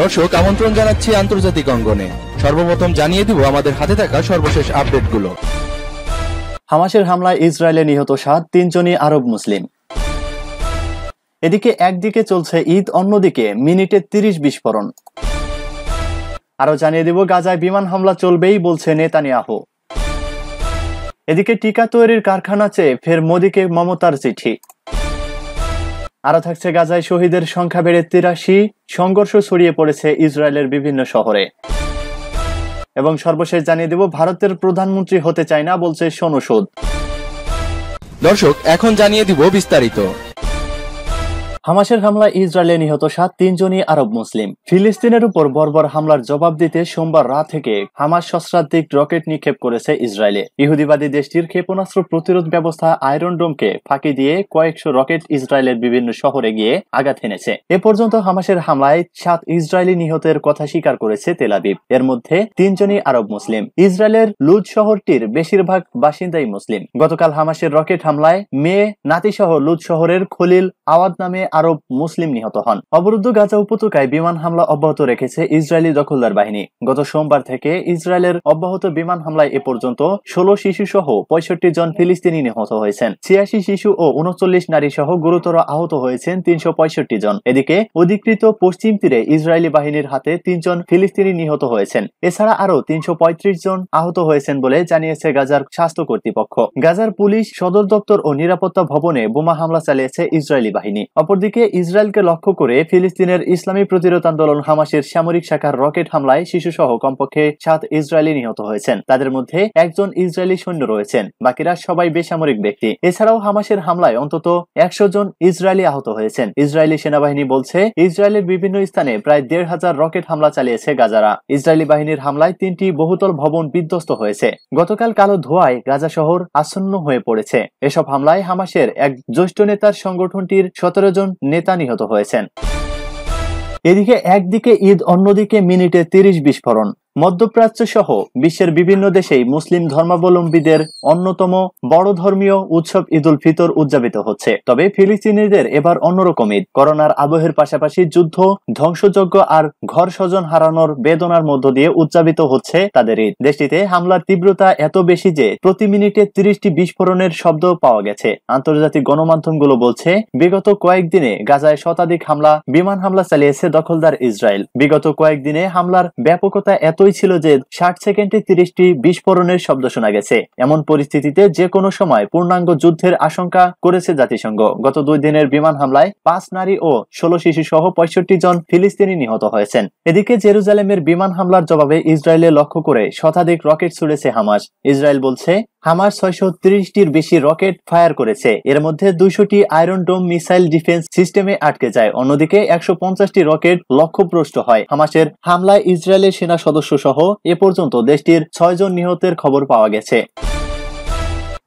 দর্শক আমন্ত্রণ জানাচ্ছি আন্তর্জাতিক অঙ্গনে সর্বপ্রথম জানিয়ে দিব আমাদের হাতে থাকা সর্বশেষ আপডেটগুলো হামাসের হামলায় ইসরায়েলে নিহত সাত তিনজনই আরব মুসলিম এদিকে একদিকে চলছে ঈদ অন্যদিকে মিনিটে তিরিশ বিস্ফোরণ আরো জানিয়ে দিব গাজায় বিমান হামলা চলবেই বলছে নেতানিয়াহু এদিকে টিকা তৈরির কারখানা চেয়ে ফের মোদীকে মমতার চিঠি আরো থাকছে গাজায় শহীদের সংখ্যা বেড়ে তিরাশি সংঘর্ষ ছড়িয়ে পড়েছে ইসরায়েলের বিভিন্ন শহরে এবং সর্বশেষ জানিয়ে দেব ভারতের প্রধানমন্ত্রী হতে চায় না বলছে সোনসুদ দর্শক এখন জানিয়ে দিব বিস্তারিত হামাসের হামলায় ইসরায়েলে নিহত সাত তিনজনই আরব মুসলিম ফিলিস্তিনের উপর বর্বর হামলার জবাব দিতে সোমবার রাত থেকে হামাস সস্ত্রাধিক রকেট নিক্ষেপ করেছে ইসরায়েলে ইহুদিবাদী দেশটির ক্ষেপণাস্ত্র প্রতিরোধ ব্যবস্থা আয়রন ডোমকে ফাঁকি দিয়ে কয়েকশো রকেট ইসরায়েলের বিভিন্ন শহরে গিয়ে আঘাত হেনেছে এ পর্যন্ত হামাসের হামলায় সাত ইসরায়েলি নিহতের কথা স্বীকার করেছে তেলাবিব এর মধ্যে তিনজনই আরব মুসলিম ইসরায়েলের লুজ শহরটির বেশিরভাগ বাসিন্দাই মুসলিম গতকাল হামাসের রকেট হামলায় মেয়ে নাতিসহ লুজ শহরের খলিল আওয়াদ নামে আরব মুসলিম নিহত হন অবরুদ্ধ গাজা উপত্যকায় বিমান হামলা অব্যাহত রেখেছে ইসরায়েলি দখলদার বাহিনী গত সোমবার থেকে ইসরায়েলের অব্যাহত বিমান হামলায় এ পর্যন্ত ষোলো শিশু সহ পঁয়ষট্টি জন ফিলিস্তিনি নিহত হয়েছেন ছিয়াশি শিশু ও উনচল্লিশ নারী সহ গুরুতর আহত হয়েছেন তিনশো জন এদিকে অধিকৃত পশ্চিম তীরে ইসরায়েলি বাহিনীর হাতে তিনজন ফিলিস্তিনি নিহত হয়েছেন এছাড়া আরও তিনশো জন আহত হয়েছেন বলে জানিয়েছে গাজার স্বাস্থ্য কর্তৃপক্ষ গাজার পুলিশ সদর দপ্তর ও নিরাপত্তা ভবনে বোমা হামলা চালিয়েছে ইসরায়েলি বাহিনী অপর অন্যদিকে ইসরায়েলকে লক্ষ্য করে ফিলিস্তিনের ইসলামী প্রতিরোধ আন্দোলন হামাসের সামরিক শাখার রকেট হামলায় শিশুসহ কমপক্ষে সাত ইসরায়েলি নিহত হয়েছেন তাদের মধ্যে একজন ইসরায়েলি সৈন্য রয়েছেন বাকিরা সবাই বেসামরিক ব্যক্তি এছাড়াও হামাসের হামলায় অন্তত একশো জন ইসরায়েলি আহত হয়েছেন ইসরায়েলি সেনাবাহিনী বলছে ইসরায়েলের বিভিন্ন স্থানে প্রায় দেড় হাজার রকেট হামলা চালিয়েছে গাজারা ইসরায়েলি বাহিনীর হামলায় তিনটি বহুতল ভবন বিধ্বস্ত হয়েছে গতকাল কালো ধোয়ায় গাজা শহর আসন্ন হয়ে পড়েছে এসব হামলায় হামাসের এক জ্যেষ্ঠ নেতার সংগঠনটির সতেরো জন নেতা নিহত হয়েছেন এদিকে একদিকে ঈদ অন্যদিকে মিনিটে তিরিশ বিস্ফোরণ মধ্যপ্রাচ্য সহ বিশ্বের বিভিন্ন দেশেই মুসলিম ধর্মাবলম্বীদের অন্যতম বড় ধর্মীয় উৎসব ঈদ উল ফিতর উদযাপিত হচ্ছে তবে ফিলিস্তিনিদের এবার অন্যরকম ঈদ করোনার আবহের পাশাপাশি যুদ্ধ ধ্বংসযজ্ঞ আর ঘর স্বজন হারানোর বেদনার মধ্য দিয়ে উদযাপিত হচ্ছে তাদের ঈদ দেশটিতে হামলার তীব্রতা এত বেশি যে প্রতি মিনিটে তিরিশটি বিস্ফোরণের শব্দ পাওয়া গেছে আন্তর্জাতিক গণমাধ্যমগুলো বলছে বিগত কয়েকদিনে গাজায় শতাধিক হামলা বিমান হামলা চালিয়েছে দখলদার ইসরায়েল বিগত কয়েকদিনে হামলার ব্যাপকতা এত এতই ছিল যে ষাট সেকেন্ডে তিরিশটি বিস্ফোরণের শব্দ শোনা গেছে এমন পরিস্থিতিতে যে কোনো সময় পূর্ণাঙ্গ যুদ্ধের আশঙ্কা করেছে জাতিসংঘ গত দুই দিনের বিমান হামলায় পাঁচ নারী ও ষোলো শিশু সহ পঁয়ষট্টি জন ফিলিস্তিনি নিহত হয়েছেন এদিকে জেরুজালেমের বিমান হামলার জবাবে ইসরায়েলে লক্ষ্য করে শতাধিক রকেট ছুড়েছে হামাস ইসরায়েল বলছে হামার ছয়শ ত্রিশটির বেশি রকেট ফায়ার করেছে এর মধ্যে দুইশোটি আয়রন ডোম মিসাইল ডিফেন্স সিস্টেমে আটকে যায় অন্যদিকে একশো পঞ্চাশটি রকেট লক্ষ্যপ্রষ্ট হয় হামাসের হামলায় ইসরায়েলের সেনা সদস্য সহ এ পর্যন্ত দেশটির ছয়জন নিহতের খবর পাওয়া গেছে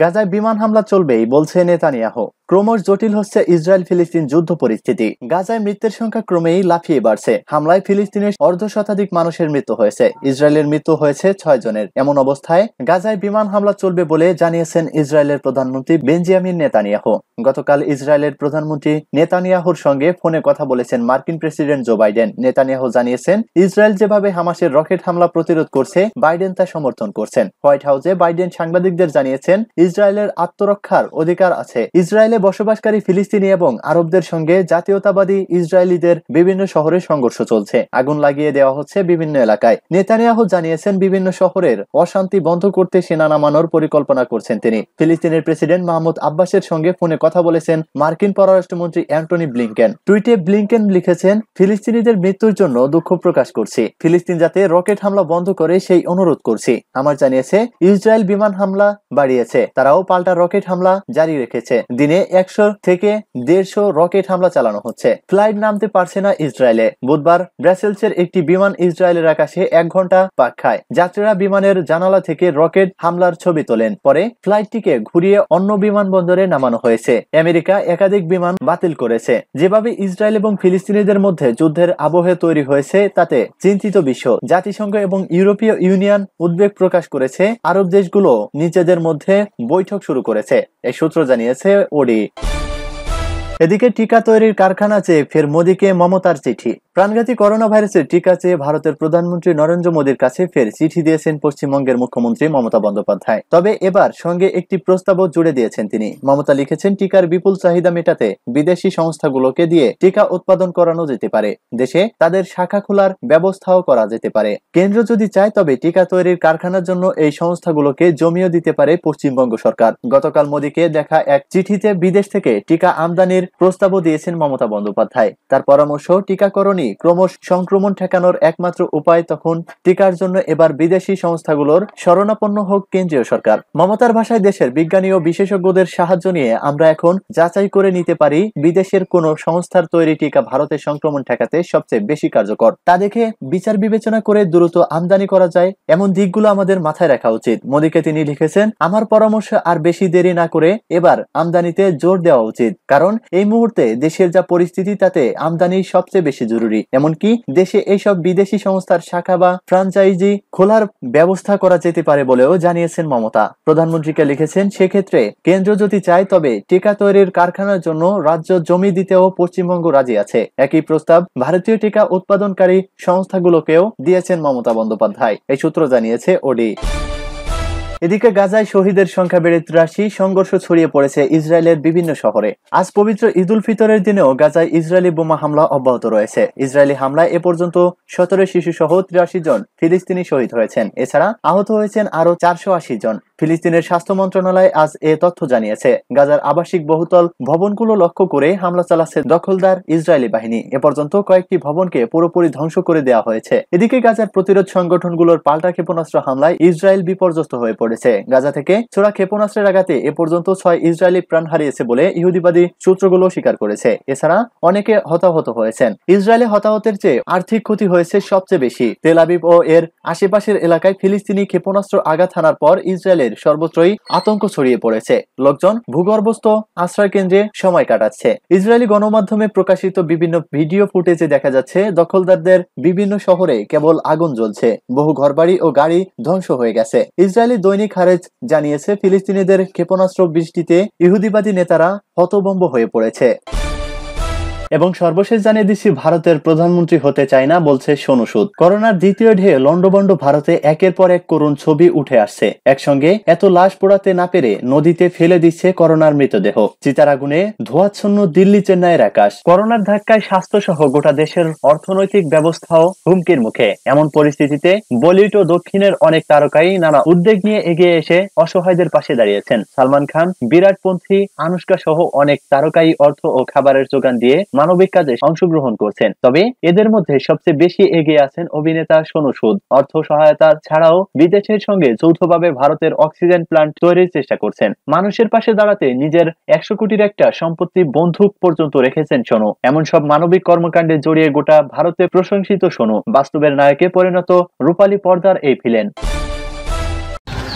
গাজায় বিমান হামলা চলবেই বলছে নেতানিয়াহ ক্রমশ জটিল হচ্ছে ইসরায়েল ফিলিস্তিন যুদ্ধ পরিস্থিতি গাজায় মৃত্যুর সংখ্যা ক্রমেই লাফিয়ে বাড়ছে হামলায় ফিলিস্তিনের অর্ধ শতাধিক মানুষের মৃত্যু হয়েছে ইসরায়েলের মৃত্যু হয়েছে ছয় জনের এমন অবস্থায় গাজায় বিমান হামলা চলবে বলে জানিয়েছেন ইসরায়েলের প্রধানমন্ত্রী বেঞ্জিয়ামিন নেতানিয়াহু গতকাল ইসরায়েলের প্রধানমন্ত্রী নেতানিয়াহুর সঙ্গে ফোনে কথা বলেছেন মার্কিন প্রেসিডেন্ট জো বাইডেন নেতানিয়াহু জানিয়েছেন ইসরায়েল যেভাবে হামাসের রকেট হামলা প্রতিরোধ করছে বাইডেন তা সমর্থন করছেন হোয়াইট হাউসে বাইডেন সাংবাদিকদের জানিয়েছেন ইসরায়েলের আত্মরক্ষার অধিকার আছে ইসরায়েলে বসবাসকারী ফিলিস্তিনি এবং আরবদের সঙ্গে জাতীয়তাবাদী ইসরায়েলিদের বিভিন্ন শহরে সংঘর্ষ চলছে আগুন লাগিয়ে দেওয়া হচ্ছে বিভিন্ন এলাকায় নেতানিয়াহ জানিয়েছেন বিভিন্ন শহরের অশান্তি বন্ধ করতে সেনা নামানোর পরিকল্পনা করছেন তিনি ফিলিস্তিনের প্রেসিডেন্ট মাহমুদ আব্বাসের সঙ্গে ফোনে কথা বলেছেন মার্কিন পররাষ্ট্রমন্ত্রী অ্যান্টনি ব্লিংকেন টুইটে ব্লিংকেন লিখেছেন ফিলিস্তিনিদের মৃত্যুর জন্য দুঃখ প্রকাশ করছি ফিলিস্তিন যাতে রকেট হামলা বন্ধ করে সেই অনুরোধ করছি আমার জানিয়েছে ইসরায়েল বিমান হামলা বাড়িয়েছে তারাও পাল্টা রকেট হামলা জারি রেখেছে দিনে একশো থেকে দেড়শো রকেট হামলা চালানো হচ্ছে ফ্লাইট নামতে পারছে না ইসরায়েলে বুধবার ব্রাসেলসের একটি বিমান ইসরায়েলের আকাশে এক ঘন্টা পাক খায় যাত্রীরা বিমানের জানালা থেকে রকেট হামলার ছবি তোলেন পরে ফ্লাইটটিকে ঘুরিয়ে অন্য বিমানবন্দরে নামানো হয়েছে আমেরিকা একাধিক বিমান বাতিল করেছে যেভাবে ইসরায়েল এবং ফিলিস্তিনিদের মধ্যে যুদ্ধের আবহে তৈরি হয়েছে তাতে চিন্তিত বিশ্ব জাতিসংঘ এবং ইউরোপীয় ইউনিয়ন উদ্বেগ প্রকাশ করেছে আরব দেশগুলো নিজেদের মধ্যে বৈঠক শুরু করেছে এই সূত্র জানিয়েছে ওডি এদিকে টিকা তৈরির কারখানা চেয়ে ফের মোদীকে মমতার চিঠি প্রাণঘাতী করোনা ভাইরাসের টিকা চেয়ে ভারতের প্রধানমন্ত্রী নরেন্দ্র মোদীর কাছে ফের চিঠি দিয়েছেন পশ্চিমবঙ্গের মুখ্যমন্ত্রী মমতা বন্দ্যোপাধ্যায় তবে এবার সঙ্গে একটি প্রস্তাবও জুড়ে দিয়েছেন তিনি মমতা লিখেছেন টিকার বিপুল চাহিদা মেটাতে বিদেশি সংস্থাগুলোকে দিয়ে টিকা উৎপাদন করানো যেতে পারে দেশে তাদের শাখা খোলার ব্যবস্থাও করা যেতে পারে কেন্দ্র যদি চায় তবে টিকা তৈরির কারখানার জন্য এই সংস্থাগুলোকে জমিও দিতে পারে পশ্চিমবঙ্গ সরকার গতকাল মোদীকে দেখা এক চিঠিতে বিদেশ থেকে টিকা আমদানির প্রস্তাবও দিয়েছেন মমতা বন্দ্যোপাধ্যায় তার পরামর্শ টিকাকরণই ক্রমশ সংক্রমণ ঠেকানোর একমাত্র উপায় তখন টিকার জন্য এবার বিদেশি সংস্থাগুলোর শরণাপন্ন হোক কেন্দ্রীয় সরকার মমতার ভাষায় দেশের বিজ্ঞানী ও বিশেষজ্ঞদের সাহায্য নিয়ে আমরা এখন যাচাই করে নিতে পারি বিদেশের কোন সংস্থার তৈরি টিকা ভারতের সংক্রমণ ঠেকাতে সবচেয়ে বেশি কার্যকর তা দেখে বিচার বিবেচনা করে দ্রুত আমদানি করা যায় এমন দিকগুলো আমাদের মাথায় রাখা উচিত মোদীকে তিনি লিখেছেন আমার পরামর্শ আর বেশি দেরি না করে এবার আমদানিতে জোর দেওয়া উচিত কারণ এই মুহূর্তে দেশের যা পরিস্থিতি তাতে আমদানি সবচেয়ে বেশি জরুরি এমনকি দেশে এইসব বিদেশি সংস্থার শাখা বা ফ্রাঞ্চাইজি খোলার ব্যবস্থা করা যেতে পারে বলেও জানিয়েছেন মমতা প্রধানমন্ত্রীকে লিখেছেন সেক্ষেত্রে কেন্দ্র যদি চায় তবে টিকা তৈরির কারখানার জন্য রাজ্য জমি দিতেও পশ্চিমবঙ্গ রাজি আছে একই প্রস্তাব ভারতীয় টিকা উৎপাদনকারী সংস্থাগুলোকেও দিয়েছেন মমতা বন্দ্যোপাধ্যায় এই সূত্র জানিয়েছে ওডি এদিকে গাজায় শহীদের সংখ্যা বেড়ে ত্রাসি সংঘর্ষ ছড়িয়ে পড়েছে ইসরায়েলের বিভিন্ন শহরে আজ পবিত্র ঈদুল ফিতরের দিনেও গাজায় ইসরায়েলি বোমা হামলা অব্যাহত রয়েছে ইসরায়েলি হামলায় এ পর্যন্ত সতেরো শিশু সহ তিরাশি জন ফিলিস্তিনি শহীদ হয়েছেন এছাড়া আহত হয়েছেন আরো চারশো জন ফিলিস্তিনের স্বাস্থ্য মন্ত্রণালয় আজ এ তথ্য জানিয়েছে গাজার আবাসিক বহুতল ভবনগুলো লক্ষ্য করে হামলা চালাচ্ছে দখলদার ইসরায়েলি বাহিনী এ পর্যন্ত কয়েকটি ভবনকে পুরোপুরি ধ্বংস করে দেওয়া হয়েছে এদিকে গাজার প্রতিরোধ সংগঠনগুলোর পাল্টা ক্ষেপণাস্ত্র হামলায় ইসরায়েল বিপর্যস্ত হয়ে পড়েছে গাজা থেকে চোরা ক্ষেপণাস্ত্রের আঘাতে এ পর্যন্ত ছয় ইসরায়েলি প্রাণ হারিয়েছে বলে ইহুদিবাদী সূত্রগুলো স্বীকার করেছে এছাড়া অনেকে হতাহত হয়েছেন ইসরায়েলে হতাহতের চেয়ে আর্থিক ক্ষতি হয়েছে সবচেয়ে বেশি তেলাবিব ও এর আশেপাশের এলাকায় ফিলিস্তিনি ক্ষেপণাস্ত্র আঘাত হানার পর ইসরায়েলের পৃথিবীর সর্বত্রই আতঙ্ক ছড়িয়ে পড়েছে লোকজন ভূগর্ভস্থ আশ্রয় কেন্দ্রে সময় কাটাচ্ছে ইসরায়েলি গণমাধ্যমে প্রকাশিত বিভিন্ন ভিডিও ফুটেজে দেখা যাচ্ছে দখলদারদের বিভিন্ন শহরে কেবল আগুন জ্বলছে বহু ঘরবাড়ি ও গাড়ি ধ্বংস হয়ে গেছে ইসরায়েলি দৈনিক হারেজ জানিয়েছে ফিলিস্তিনিদের ক্ষেপণাস্ত্র বৃষ্টিতে ইহুদিবাদী নেতারা হতবম্ব হয়ে পড়েছে এবং সর্বশেষ জানিয়ে দিচ্ছি ভারতের প্রধানমন্ত্রী হতে চায় না বলছে সোনু সুদ করোনার দ্বিতীয় ঢেয়ে লন্ডবন্ড ভারতে একের পর এক করুণ ছবি উঠে আসছে একসঙ্গে এত লাশ পোড়াতে না পেরে নদীতে ফেলে দিচ্ছে করোনার মৃতদেহ চিতারাগুনে ধোয়াচ্ছন্ন দিল্লি চেন্নাইয়ের আকাশ করোনার ধাক্কায় স্বাস্থ্য সহ গোটা দেশের অর্থনৈতিক ব্যবস্থাও হুমকির মুখে এমন পরিস্থিতিতে বলিউড ও দক্ষিণের অনেক তারকাই নানা উদ্বেগ নিয়ে এগিয়ে এসে অসহায়দের পাশে দাঁড়িয়েছেন সালমান খান বিরাট পন্থী আনুষ্কা সহ অনেক তারকাই অর্থ ও খাবারের যোগান দিয়ে মানবিক কাজে অংশগ্রহণ করছেন তবে এদের মধ্যে সবচেয়ে বেশি এগিয়ে আছেন অভিনেতা সোনু সুদ অর্থ সহায়তা ছাড়াও বিদেশের সঙ্গে যৌথভাবে ভারতের অক্সিজেন প্লান্ট তৈরির চেষ্টা করছেন মানুষের পাশে দাঁড়াতে নিজের একশো কোটির একটা সম্পত্তি বন্ধুক পর্যন্ত রেখেছেন সোনু এমন সব মানবিক কর্মকাণ্ডে জড়িয়ে গোটা ভারতে প্রশংসিত সোনু বাস্তবের নায়কে পরিণত রূপালী পর্দার এই ফিলেন